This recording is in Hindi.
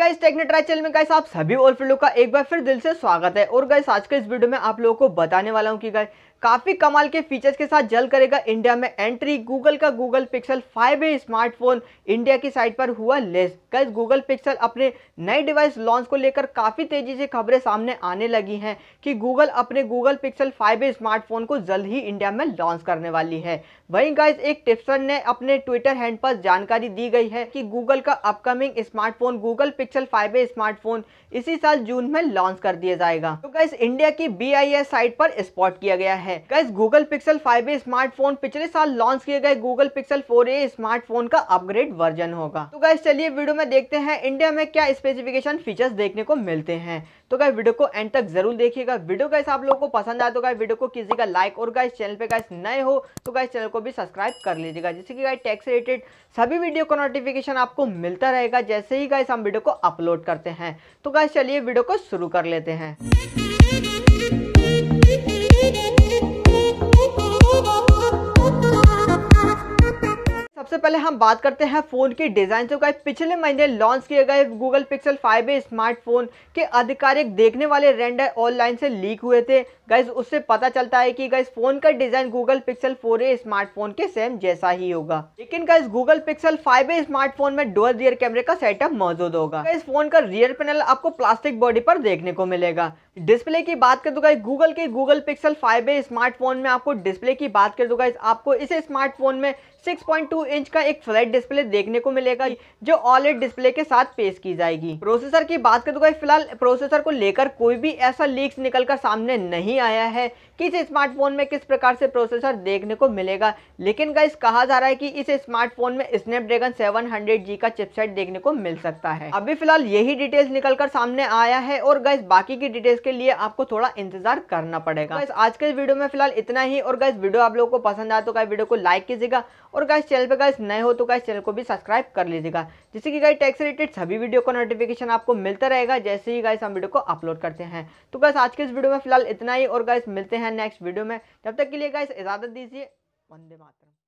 गाइस टेक्नेट्राई चैनल में गाइस आप सभी और लोग का एक बार फिर दिल से स्वागत है और गाइस आज के इस वीडियो में आप लोगों को बताने वाला हूँ कि गाइस काफ़ी कमाल के फीचर्स के साथ जल्द करेगा इंडिया में एंट्री गूगल का Google Pixel 5a smartphone India की साइट पर हुआ लेस गाइस गूगल पिक्सल अपने नए डिवाइस लॉन्च को लेकर काफ़ी तेज़ी से खबरें सामने आने लगी हैं कि गूगल अपने गूगल पिक्सल 5a स्मार्टफोन को जल्द ही इंडिया में लॉन्च करने वाली है वहीं गैस एक टिप्सन ने अपने ट्विटर हैंड पर जानकारी दी गई है कि गूगल का upcoming smartphone Google Pixel five smartphone इसी साल जून में लॉन्च कर दिया जाएगा तो गैस इंडिया की बी साइट पर स्पॉट किया गया है है gas Google Pixel 5a smartphone पिछले साल लॉन्च किए गए गूगल पिक्सल 4a स्मार्टफोन का अपग्रेड वर्जन होगा तो गैस चलिए वीडियो में देखते हैं इंडिया में क्या स्पेसिफिकेशन फीचर्स देखने को मिलते हैं तो गाइस वीडियो को एंड तक जरूर देखिएगा वीडियो गैस आप लोगों को पसंद आए तो गाइस वीडियो को किसी का लाइक और गाइस चैनल पे गैस नए हो तो गाइस चैनल को भी सब्सक्राइब कर लीजिएगा जैसे कि गाइस टैक्स रिलेटेड सभी वीडियो का नोटिफिकेशन आपको मिलता रहेगा जैसे ही गाइस हम वीडियो को अपलोड करते हैं तो गाइस चलिए वीडियो को शुरू कर लेते हैं सबसे पहले हम बात करते हैं फ़ोन की डिज़ाइन तो गाइस पिछले महीने लॉन्च किए गए गूगल पिक्सल 5a स्मार्टफोन के आधिकारिक देखने वाले रेंडर ऑनलाइन से लीक हुए थे गाइस उससे पता चलता है कि गाइस फ़ोन का design Google Pixel 4a smartphone के सेम जैसा ही होगा लेकिन guys Google Pixel 5a smartphone में डुअल रियर कैमरे का सेटअप मौजूद होगा इस फोन का रियर पैनल आपको प्लास्टिक बॉडी पर देखने को मिलेगा डिस्प्ले की बात कर दूंगा गूगल के Google Pixel five A smartphone में आपको डिस्प्ले की बात कर दूंगा तो आपको इस स्मार्टफोन में 6.2 इंच का एक फ्लैट डिस्प्ले देखने को मिलेगा जो ऑलेट डिस्प्ले के साथ पेश की जाएगी प्रोसेसर की बात कर दूंगा तो फिलहाल प्रोसेसर को लेकर कोई भी ऐसा लीक्स निकल कर सामने नहीं आया है कि इस स्मार्टफोन में किस प्रकार से प्रोसेसर देखने को मिलेगा लेकिन गाइस कहा जा रहा है कि इस स्मार्टफोन में स्नैपड्रैगन 700G का चिपसेट देखने को मिल सकता है अभी फिलहाल यही डिटेल्स निकल कर सामने आया है और गाइस बाकी की डिटेल्स के उसके लिए आपको थोड़ा इंतजार करना पड़ेगा आज के वीडियो में फिलहाल इतना ही और गाइस वीडियो आप लोगों को पसंद आया तो गाइस वीडियो को लाइक कीजिएगा और गाइस चैनल पे गाइस नए हो तो गाइस चैनल को भी सब्सक्राइब कर लीजिएगा जिससे कि गाइस टैक्स रिलेटेड सभी वीडियो का नोटिफिकेशन आपको मिलता रहेगा जैसे ही गाइस हम वीडियो को अपलोड करते हैं तो गाइस आज के इस वीडियो में फिलहाल इतना ही और तो गाइस तो तो मिलते हैं नेक्स्ट वीडियो में जब तक के लिए गाइस इजाजत दीजिए वंदे मातरम